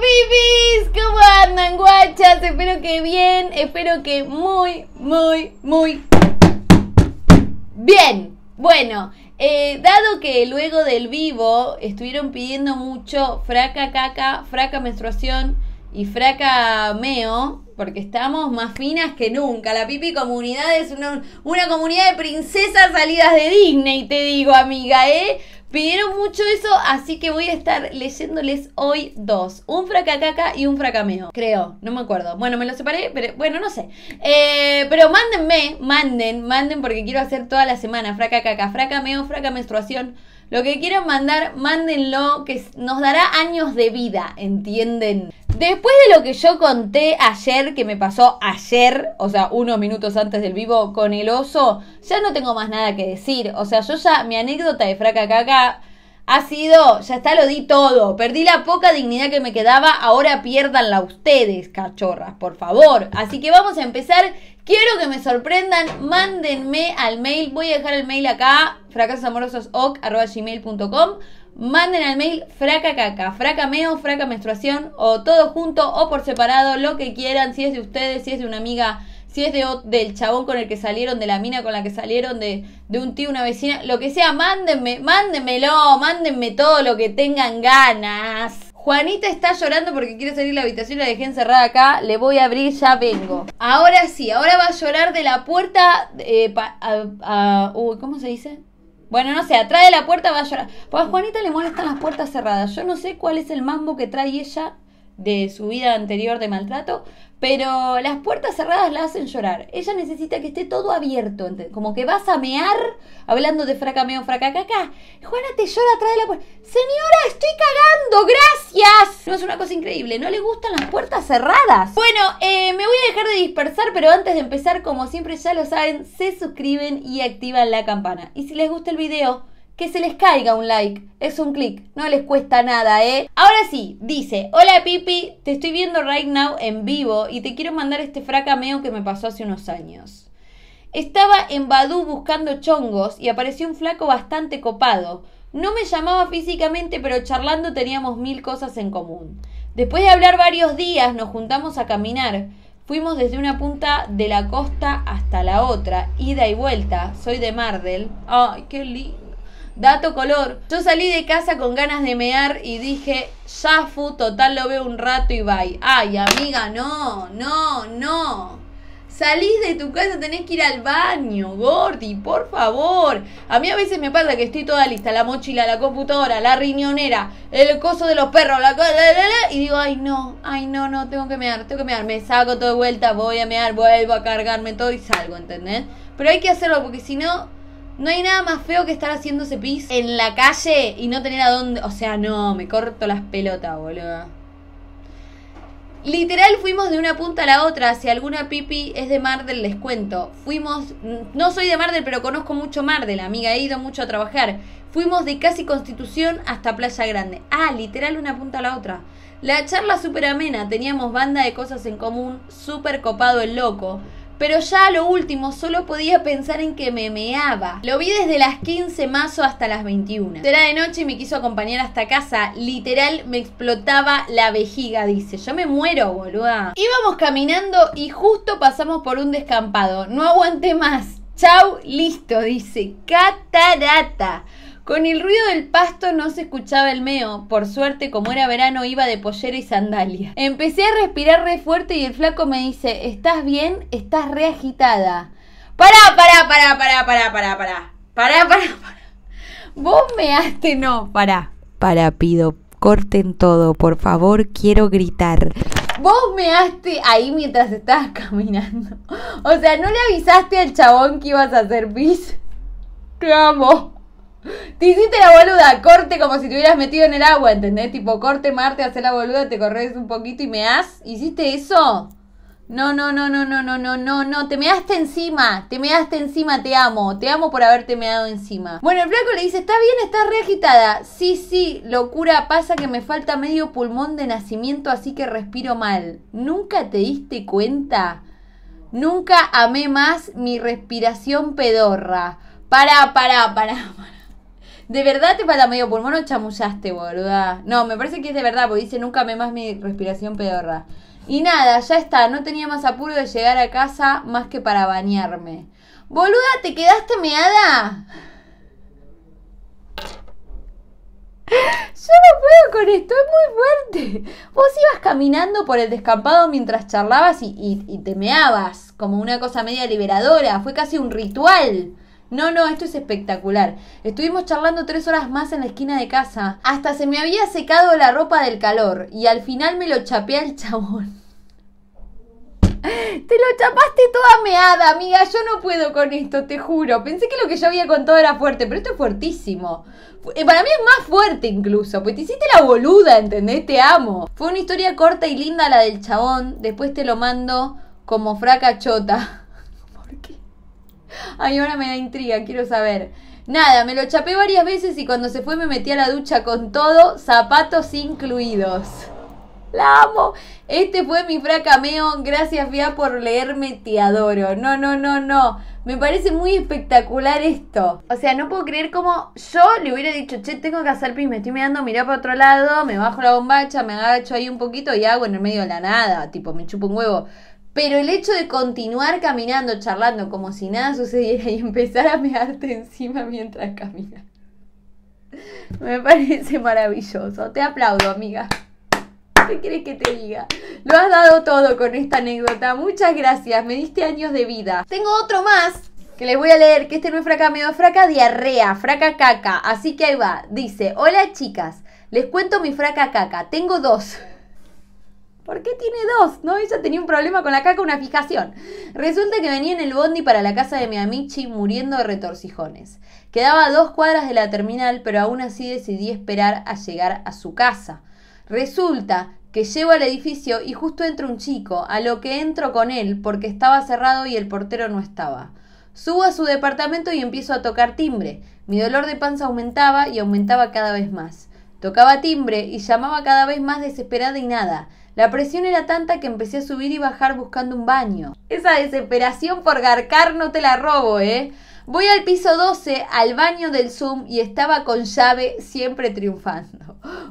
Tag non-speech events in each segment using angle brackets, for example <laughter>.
pipis! ¿Cómo andan, guachas? Espero que bien, espero que muy, muy, muy bien. Bueno, eh, dado que luego del vivo estuvieron pidiendo mucho fraca caca, fraca menstruación y fraca meo, porque estamos más finas que nunca. La pipi comunidad es una, una comunidad de princesas salidas de Disney, te digo, amiga, ¿eh? Pidieron mucho eso, así que voy a estar leyéndoles hoy dos. Un fracacaca y un fracameo. Creo, no me acuerdo. Bueno, me lo separé, pero bueno, no sé. Eh, pero mándenme, manden, manden porque quiero hacer toda la semana. Fracacaca, fracameo, fraca menstruación lo que quieran mandar, mándenlo, que nos dará años de vida, ¿entienden? Después de lo que yo conté ayer, que me pasó ayer, o sea, unos minutos antes del vivo con el oso, ya no tengo más nada que decir. O sea, yo ya, mi anécdota de fraca caca ha sido, ya está, lo di todo. Perdí la poca dignidad que me quedaba, ahora piérdanla ustedes, cachorras, por favor. Así que vamos a empezar Quiero que me sorprendan, mándenme al mail, voy a dejar el mail acá, fracasosamorososoc.com. manden al mail fraca caca, fraca fraca menstruación, o todo junto o por separado, lo que quieran, si es de ustedes, si es de una amiga, si es de, del chabón con el que salieron, de la mina con la que salieron, de, de un tío, una vecina, lo que sea, mándenme, mándenmelo, mándenme todo lo que tengan ganas. Juanita está llorando porque quiere salir de la habitación, la dejé encerrada acá, le voy a abrir, ya vengo. Ahora sí, ahora va a llorar de la puerta, eh, ¿cómo se dice? Bueno, no sé, atrás de la puerta va a llorar. Pues a Juanita le molestan las puertas cerradas. Yo no sé cuál es el mambo que trae ella de su vida anterior de maltrato, pero las puertas cerradas la hacen llorar. Ella necesita que esté todo abierto, como que vas a mear hablando de fracameo, fracacacá. Juana te llora atrás de la puerta. Señora, estoy cagando, gracias. No es una cosa increíble, no le gustan las puertas cerradas. Bueno, eh, me voy a dejar de dispersar, pero antes de empezar, como siempre ya lo saben, se suscriben y activan la campana. Y si les gusta el video que se les caiga un like. Es un clic, no les cuesta nada, ¿eh? Ahora sí, dice, hola Pipi, te estoy viendo right now en vivo y te quiero mandar este fracameo que me pasó hace unos años. Estaba en Badú buscando chongos y apareció un flaco bastante copado. No me llamaba físicamente, pero charlando teníamos mil cosas en común. Después de hablar varios días, nos juntamos a caminar. Fuimos desde una punta de la costa hasta la otra, ida y vuelta. Soy de Mardel. ¡Ay, qué lindo! Dato color. Yo salí de casa con ganas de mear y dije, ya total lo veo un rato y bye. Ay, amiga, no, no, no. Salís de tu casa, tenés que ir al baño, Gordi, por favor. A mí a veces me pasa que estoy toda lista, la mochila, la computadora, la riñonera, el coso de los perros, la, cosa, y digo, ay no, ay no, no, tengo que mear, tengo que mear. Me saco todo de vuelta, voy a mear, vuelvo a cargarme todo y salgo, ¿entendés? Pero hay que hacerlo porque si no, no hay nada más feo que estar haciéndose pis en la calle y no tener a dónde. O sea, no, me corto las pelotas, boludo. Literal fuimos de una punta a la otra. Si alguna pipi es de Mar del les cuento. Fuimos, no soy de Mar del, pero conozco mucho Mar amiga, he ido mucho a trabajar. Fuimos de casi Constitución hasta Playa Grande. Ah, literal una punta a la otra. La charla súper amena, teníamos banda de cosas en común, súper copado el loco. Pero ya a lo último solo podía pensar en que me meaba. Lo vi desde las 15 marzo hasta las 21. Era de noche y me quiso acompañar hasta casa. Literal me explotaba la vejiga, dice. Yo me muero, boluda. Íbamos caminando y justo pasamos por un descampado. No aguanté más. Chau, listo, dice. Catarata. Con el ruido del pasto no se escuchaba el meo. Por suerte, como era verano, iba de pollera y sandalia. Empecé a respirar re fuerte y el flaco me dice, ¿estás bien? Estás re agitada. para, para, para, para, para, para! ¡Para, para! para para Vos me haste, no, ¡Para, para! pido, corten todo, por favor, quiero gritar. Vos me haste ahí mientras estabas caminando. O sea, ¿no le avisaste al chabón que ibas a hacer pis? ¡Clamo! Te hiciste la boluda, corte como si te hubieras metido en el agua, ¿entendés? Tipo, corte, Marte, hace la boluda, te corres un poquito y me das ¿Hiciste eso? No, no, no, no, no, no, no, no, no, te measte encima, te measte encima, te amo, te amo por haberte meado encima. Bueno, el blanco le dice, está bien, está reagitada? Sí, sí, locura, pasa que me falta medio pulmón de nacimiento, así que respiro mal. ¿Nunca te diste cuenta? Nunca amé más mi respiración pedorra. Para, para, para, para. De verdad te falta medio pulmón o chamullaste, boluda. No, me parece que es de verdad, porque dice nunca me más mi respiración peorra. Y nada, ya está, no tenía más apuro de llegar a casa más que para bañarme. Boluda, ¿te quedaste meada? Yo no puedo con esto, es muy fuerte. Vos ibas caminando por el descampado mientras charlabas y, y, y te meabas, como una cosa media liberadora, fue casi un ritual. No, no, esto es espectacular. Estuvimos charlando tres horas más en la esquina de casa. Hasta se me había secado la ropa del calor y al final me lo chapé al chabón. <laughs> Te lo chapaste toda meada, amiga. Yo no puedo con esto, te juro. Pensé que lo que yo había contado era fuerte, pero esto es fuertísimo. Eh, para mí es más fuerte incluso, pues te hiciste la boluda, ¿entendés? Te amo. Fue una historia corta y linda la del chabón. Después te lo mando como fraca chota. Ay, ahora me da intriga, quiero saber. Nada, me lo chapé varias veces y cuando se fue me metí a la ducha con todo, zapatos incluidos. La amo. Este fue mi fracameo. Gracias, Fia, por leerme. Te adoro. No, no, no, no. Me parece muy espectacular esto. O sea, no puedo creer cómo yo le hubiera dicho, che, tengo que hacer pis, me estoy mirando, mirá para otro lado, me bajo la bombacha, me agacho ahí un poquito y hago en el medio de la nada, tipo, me chupo un huevo. Pero el hecho de continuar caminando, charlando como si nada sucediera y <laughs> empezar a mearte encima mientras caminas, me parece maravilloso. Te aplaudo, amiga. ¿Qué quieres que te diga? Lo has dado todo con esta anécdota. Muchas gracias. Me diste años de vida. Tengo otro más que les voy a leer, que este no es fraca, medio fraca, diarrea, fraca caca. Así que ahí va. Dice, hola chicas, les cuento mi fraca caca. Tengo dos. ¿Por qué tiene dos? ¿No? Ella tenía un problema con la caca, una fijación. Resulta que venía en el bondi para la casa de mi amichi muriendo de retorcijones. Quedaba a dos cuadras de la terminal, pero aún así decidí esperar a llegar a su casa. Resulta que llego al edificio y justo entra un chico, a lo que entro con él porque estaba cerrado y el portero no estaba. Subo a su departamento y empiezo a tocar timbre. Mi dolor de panza aumentaba y aumentaba cada vez más. Tocaba timbre y llamaba cada vez más desesperada y nada. La presión era tanta que empecé a subir y bajar buscando un baño. Esa desesperación por garcar no te la robo, ¿eh? Voy al piso 12, al baño del Zoom, y estaba con llave siempre triunfando.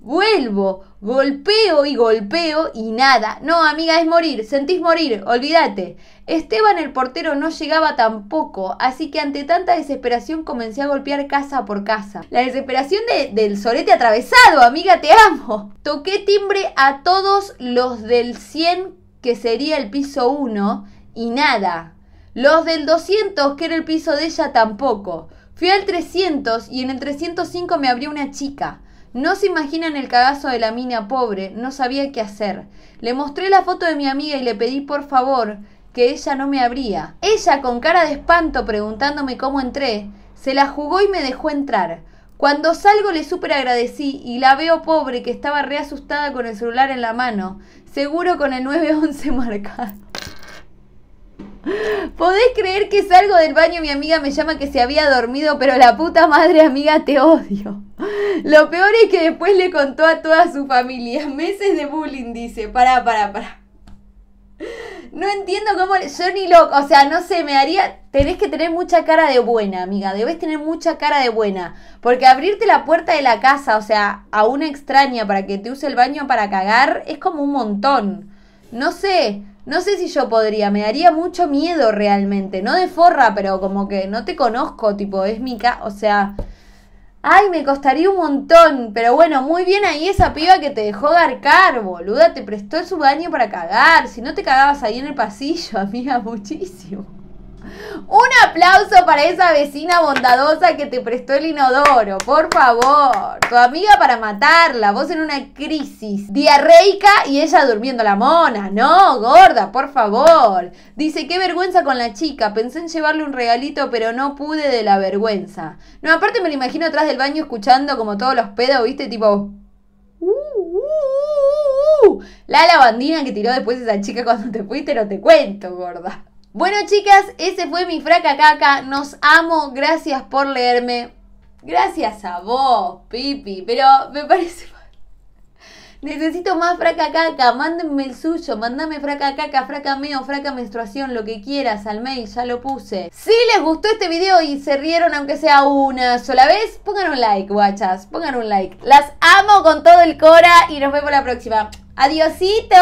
Vuelvo, golpeo y golpeo y nada. No, amiga, es morir, sentís morir, olvídate. Esteban el portero no llegaba tampoco, así que ante tanta desesperación comencé a golpear casa por casa. La desesperación del solete atravesado, amiga, te amo. Toqué timbre a todos los del 100, que sería el piso 1, y nada. Los del 200, que era el piso de ella, tampoco. Fui al 300 y en el 305 me abrió una chica. No se imaginan el cagazo de la mina pobre, no sabía qué hacer. Le mostré la foto de mi amiga y le pedí por favor que ella no me abría. Ella, con cara de espanto preguntándome cómo entré, se la jugó y me dejó entrar. Cuando salgo le súper agradecí y la veo pobre que estaba reasustada con el celular en la mano, seguro con el 911 marcado. ¿Podés creer que salgo del baño mi amiga me llama que se había dormido, pero la puta madre amiga te odio? Lo peor es que después le contó a toda su familia. Meses de bullying, dice. para para para No entiendo cómo. Yo ni loco. O sea, no sé, me haría. Tenés que tener mucha cara de buena, amiga. Debes tener mucha cara de buena. Porque abrirte la puerta de la casa, o sea, a una extraña para que te use el baño para cagar, es como un montón. No sé, no sé si yo podría, me daría mucho miedo realmente. No de forra, pero como que no te conozco, tipo, es mi O sea. Ay, me costaría un montón. Pero bueno, muy bien ahí esa piba que te dejó dar garcar, boluda. Te prestó su baño para cagar. Si no te cagabas ahí en el pasillo, <laughs> amiga, muchísimo aplauso para esa vecina bondadosa que te prestó el inodoro, por favor. Tu amiga para matarla, vos en una crisis diarreica y ella durmiendo la mona. No, gorda, por favor. Dice, qué vergüenza con la chica. Pensé en llevarle un regalito, pero no pude de la vergüenza. No, aparte me lo imagino atrás del baño escuchando como todos los pedos, viste, tipo... Uh, uh, uh, la lavandina que tiró después esa chica cuando te fuiste, no te cuento, gorda. Bueno, chicas, ese fue mi fraca caca. Nos amo. Gracias por leerme. Gracias a vos, Pipi. Pero me parece. <laughs> Necesito más fraca caca. Mándenme el suyo. Mándame fraca fracameo, fraca menstruación, lo que quieras al mail. Ya lo puse. Si les gustó este video y se rieron, aunque sea una sola vez, pongan un like, guachas. Pongan un like. Las amo con todo el cora y nos vemos la próxima. ¡Adiosito!